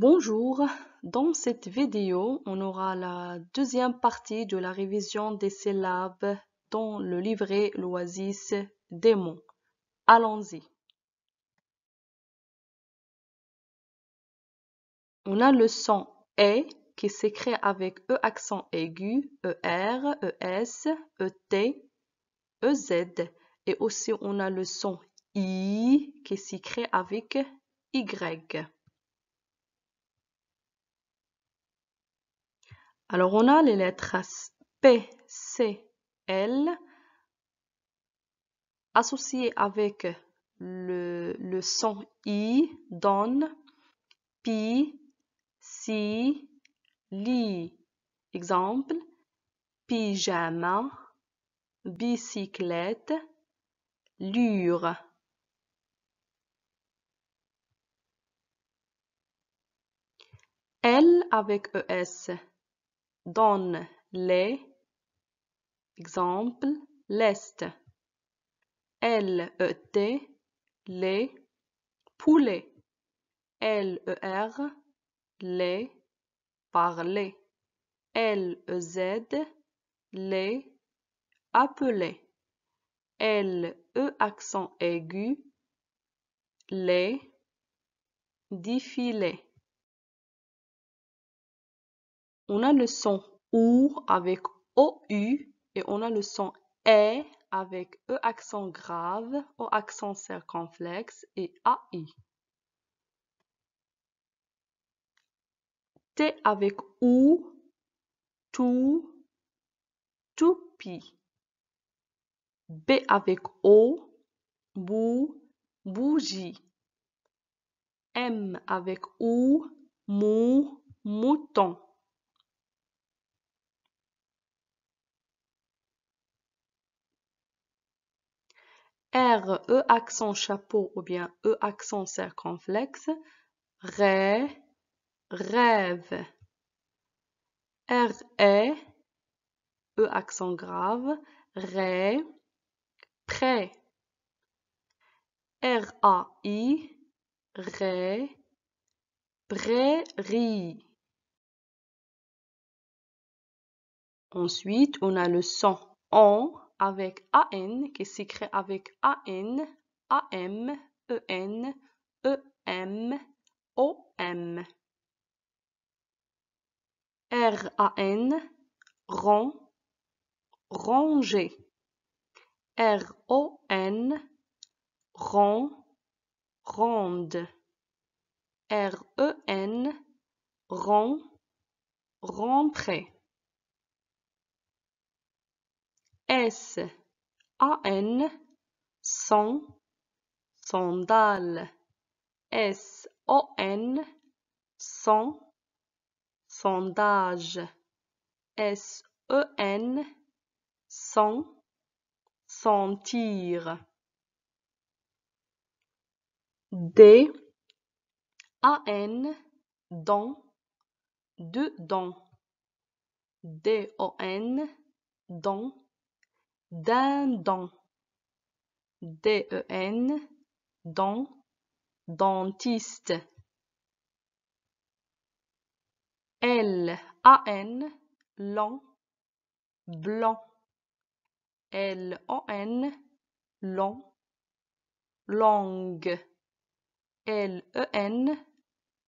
Bonjour, dans cette vidéo, on aura la deuxième partie de la révision des syllabes dans le livret L'Oasis des mots. Allons-y. On a le son « E » qui s'écrit avec E accent aigu, ER, ES, ET, EZ. Et aussi, on a le son « I » qui s'écrit avec Y. Alors on a les lettres P, C, L associées avec le, son I donne pi, si, li. Exemple, pyjama, bicyclette, lure. L avec ES, Donne les exemples lest. L-E-T, les poulets. L-E-R, les parler. L-E-Z, les appeler. L-E accent aigu, les défiler on a le son OU avec OU et on a le son E avec E accent grave, O accent circonflexe et AI. T avec OU, TOU, TOUPI. B avec O, BOU, bougie. M avec OU, MOU, mouton. R, E accent chapeau ou bien E accent circonflexe, ré, rêve. R, E, E accent grave, ré, prêt. R, A, I, ré, prairie. Ensuite, on a le son en avec AN qui s'écrit avec AN, AM, EN, EM, OM. RAN, rond, rongé. RON, rond, ronde. REN, rond, rentrer S A N son sandal S O N son sondage S E N son sentir D A N don dedans D O N don Dindon, D-E-N, don, dentiste. L-A-N, lent, blanc. L-O-N, long, langue. L-E-N,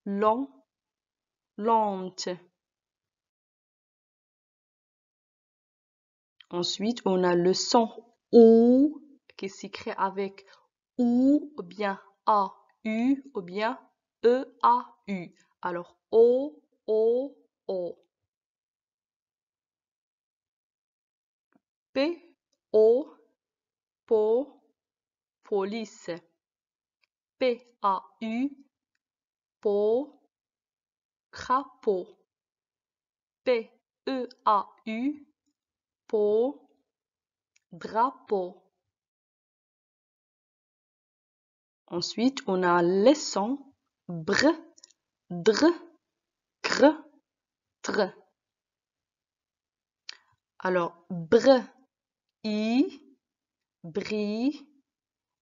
long, lente. Ensuite, on a le son ou qui s'écrit avec ou ou bien a u ou bien e a u. Alors o o o. P o po police. P a u po crapaud. P e a u drapeau. Ensuite, on a les sons br, dr, cr, tr. Alors, br, i, bri,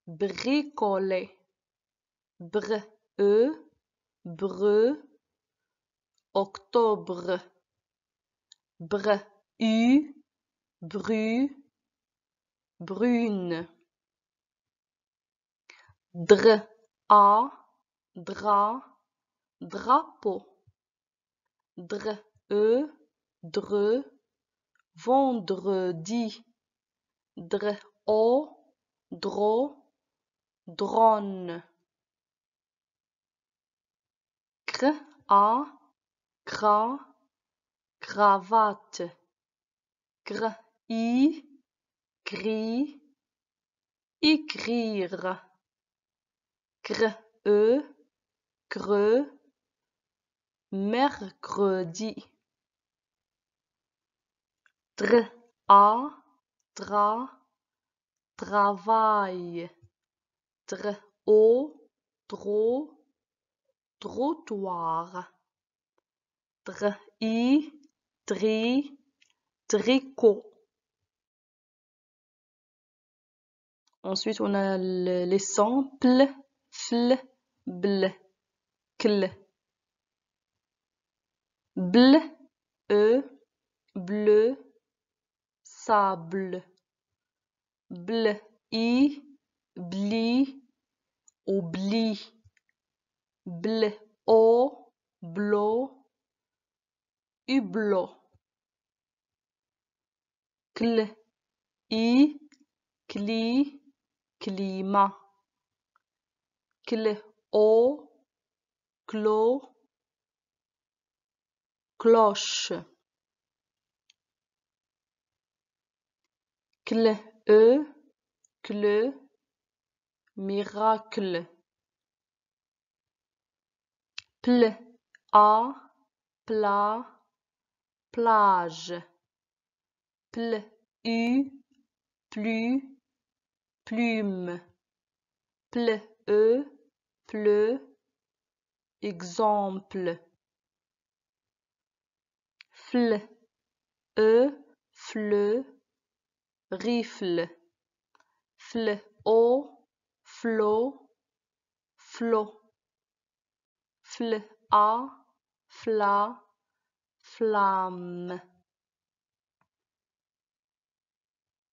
bricoler, br, e, bre, octobre, br, u, bru brune dr a dra drapeau E, dre vendredi DR, o dro drone a cra cravate i écrire e creux mercredi dr a tra travail dr o tro trottoir dr i tri tricot Ensuite, on a les sons pl, fl, bl, Bl, e, bleu, sable. Bl, i, bli, oubli. Bl, o, blo, hublot. i, cli, climat cl clos cloche cle e cle miracle pl a Pla. plage pl u plus plume, ple, e, pleu, exemple, fle e, fleu, rifle, fl, o, flot, flot, fl, a, fla, flamme.